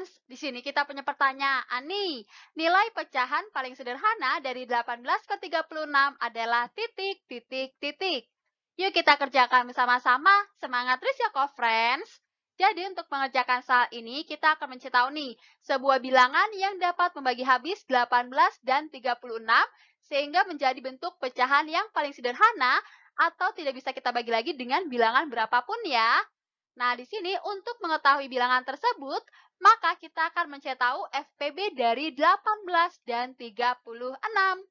Friends, di sini kita punya pertanyaan nih. Nilai pecahan paling sederhana dari 18 ke 36 adalah titik, titik, titik. Yuk kita kerjakan bersama-sama. Semangat terus ya kok, Friends. Jadi untuk mengerjakan soal ini, kita akan mencetak nih sebuah bilangan yang dapat membagi habis 18 dan 36 sehingga menjadi bentuk pecahan yang paling sederhana atau tidak bisa kita bagi lagi dengan bilangan berapapun ya. Nah, di sini untuk mengetahui bilangan tersebut, maka kita akan mencetau FPB dari 18 dan 36.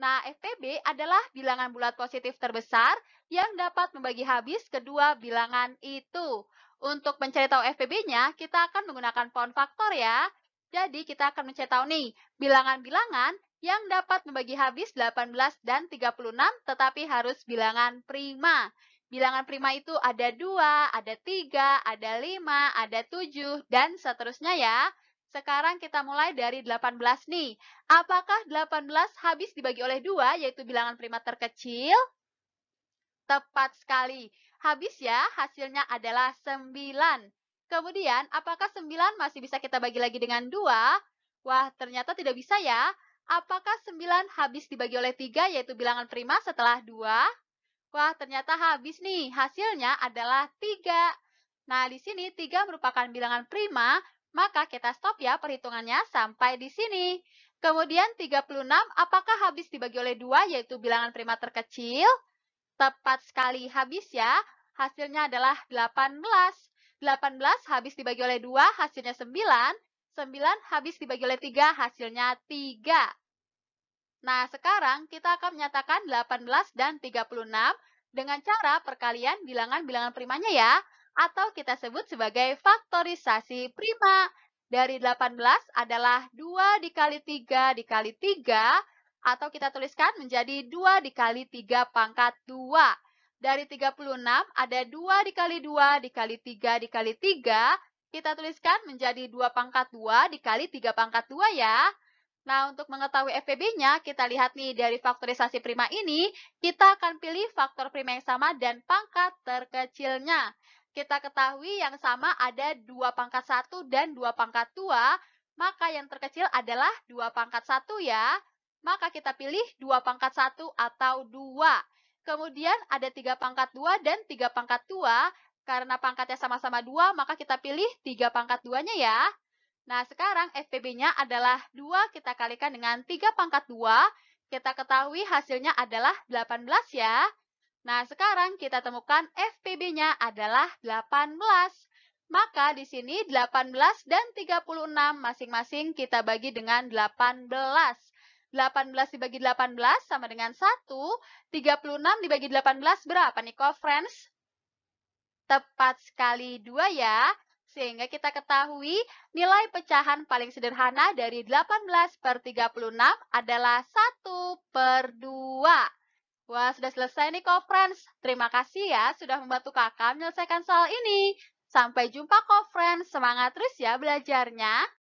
Nah, FPB adalah bilangan bulat positif terbesar yang dapat membagi habis kedua bilangan itu. Untuk mencari tahu FPB-nya, kita akan menggunakan pohon faktor ya. Jadi, kita akan mencari tahu nih, bilangan-bilangan yang dapat membagi habis 18 dan 36, tetapi harus bilangan prima. Bilangan prima itu ada dua, ada tiga, ada lima, ada tujuh, dan seterusnya ya. Sekarang kita mulai dari 18 nih. Apakah 18 habis dibagi oleh dua, yaitu bilangan prima terkecil? Tepat sekali. Habis ya, hasilnya adalah 9. Kemudian, apakah 9 masih bisa kita bagi lagi dengan dua? Wah, ternyata tidak bisa ya. Apakah 9 habis dibagi oleh 3, yaitu bilangan prima setelah 2? Wah, ternyata habis nih. Hasilnya adalah 3. Nah, di sini 3 merupakan bilangan prima, maka kita stop ya perhitungannya sampai di sini. Kemudian 36, apakah habis dibagi oleh 2, yaitu bilangan prima terkecil? Tepat sekali habis ya. Hasilnya adalah 18. 18 habis dibagi oleh 2, hasilnya 9. 9 habis dibagi oleh 3, hasilnya 3. Nah, sekarang kita akan menyatakan 18 dan 36 dengan cara perkalian bilangan-bilangan primanya ya, atau kita sebut sebagai faktorisasi prima. Dari 18 adalah 2 dikali 3 dikali 3, atau kita tuliskan menjadi 2 dikali 3 pangkat 2. Dari 36 ada 2 dikali 2 dikali 3 dikali 3, kita tuliskan menjadi 2 pangkat 2 dikali 3 pangkat 2 ya. Nah, untuk mengetahui FPB-nya, kita lihat nih dari faktorisasi prima ini, kita akan pilih faktor prima yang sama dan pangkat terkecilnya. Kita ketahui yang sama ada 2 pangkat 1 dan 2 pangkat 2, maka yang terkecil adalah 2 pangkat 1 ya. Maka kita pilih 2 pangkat 1 atau 2. Kemudian ada 3 pangkat 2 dan 3 pangkat 2. Karena pangkatnya sama-sama 2, maka kita pilih 3 pangkat 2-nya ya. Nah, sekarang FPB-nya adalah 2 kita kalikan dengan 3 pangkat 2. Kita ketahui hasilnya adalah 18 ya. Nah, sekarang kita temukan FPB-nya adalah 18. Maka di sini 18 dan 36 masing-masing kita bagi dengan 18. 18 dibagi 18 sama dengan 1. 36 dibagi 18 berapa nih, kok, friends? Tepat sekali 2 ya sehingga kita ketahui nilai pecahan paling sederhana dari 18 per 36 adalah 1 per 2. Wah, sudah selesai nih co-friends. Terima kasih ya sudah membantu kakak menyelesaikan soal ini. Sampai jumpa co-friends. Semangat terus ya belajarnya.